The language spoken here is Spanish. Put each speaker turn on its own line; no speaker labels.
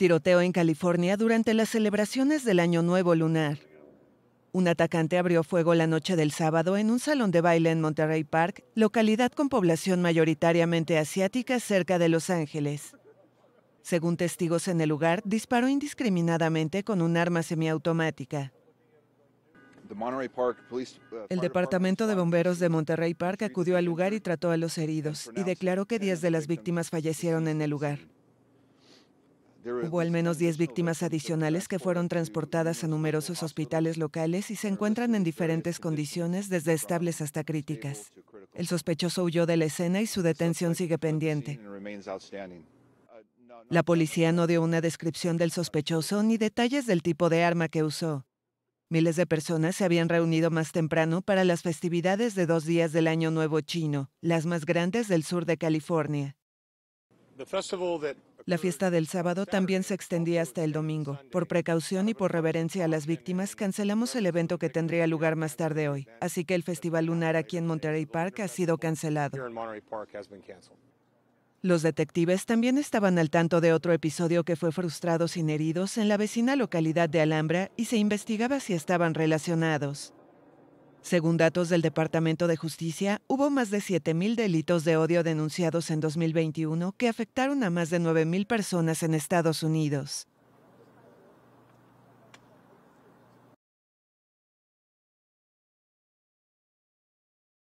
Tiroteo en California durante las celebraciones del Año Nuevo Lunar. Un atacante abrió fuego la noche del sábado en un salón de baile en Monterey Park, localidad con población mayoritariamente asiática cerca de Los Ángeles. Según testigos en el lugar, disparó indiscriminadamente con un arma semiautomática. Uh, el Departamento de Bomberos de Monterrey Park acudió al lugar y trató a los heridos y declaró que 10 de las víctimas fallecieron en el lugar. Hubo al menos 10 víctimas adicionales que fueron transportadas a numerosos hospitales locales y se encuentran en diferentes condiciones, desde estables hasta críticas. El sospechoso huyó de la escena y su detención sigue pendiente. La policía no dio una descripción del sospechoso ni detalles del tipo de arma que usó. Miles de personas se habían reunido más temprano para las festividades de dos días del Año Nuevo chino, las más grandes del sur de California. La fiesta del sábado también se extendía hasta el domingo. Por precaución y por reverencia a las víctimas, cancelamos el evento que tendría lugar más tarde hoy. Así que el Festival Lunar aquí en Monterey Park ha sido cancelado. Los detectives también estaban al tanto de otro episodio que fue frustrado sin heridos en la vecina localidad de Alhambra y se investigaba si estaban relacionados. Según datos del Departamento de Justicia, hubo más de 7.000 delitos de odio denunciados en 2021 que afectaron a más de 9.000 personas en Estados Unidos.